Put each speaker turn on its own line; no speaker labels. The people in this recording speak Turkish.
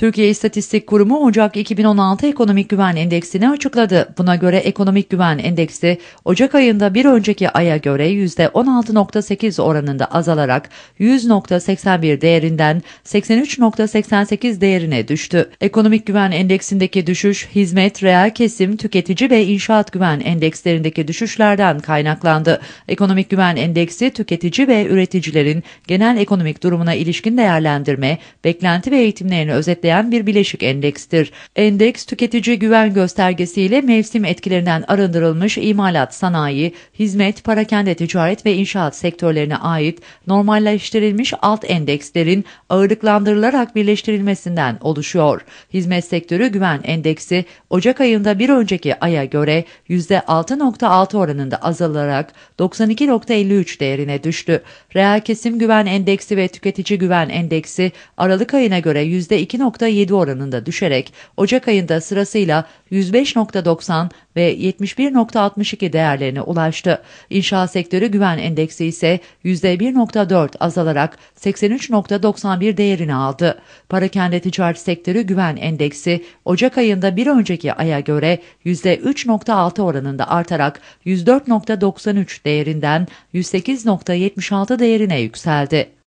Türkiye İstatistik Kurumu Ocak 2016 Ekonomik Güven Endeksini açıkladı. Buna göre Ekonomik Güven Endeksi Ocak ayında bir önceki aya göre %16.8 oranında azalarak 100.81 değerinden 83.88 değerine düştü. Ekonomik Güven Endeksindeki düşüş hizmet, reel kesim, tüketici ve inşaat güven endekslerindeki düşüşlerden kaynaklandı. Ekonomik Güven Endeksi tüketici ve üreticilerin genel ekonomik durumuna ilişkin değerlendirme, beklenti ve eğitimlerini özetleyen işaretleyen bir bileşik endekstir. Endeks tüketici güven göstergesiyle mevsim etkilerinden arındırılmış imalat, sanayi, hizmet, parakende ticaret ve inşaat sektörlerine ait normalleştirilmiş alt endekslerin ağırlıklandırılarak birleştirilmesinden oluşuyor. Hizmet sektörü güven endeksi Ocak ayında bir önceki aya göre %6.6 oranında azalarak 92.53 değerine düştü. Reel kesim güven endeksi ve tüketici güven endeksi Aralık ayına göre %2.6 %7 oranında düşerek Ocak ayında sırasıyla 105.90 ve 71.62 değerlerine ulaştı. İnşaat sektörü güven endeksi ise %1.4 azalarak 83.91 değerini aldı. Parakende ticaret sektörü güven endeksi Ocak ayında bir önceki aya göre %3.6 oranında artarak 104.93 değerinden 108.76 değerine yükseldi.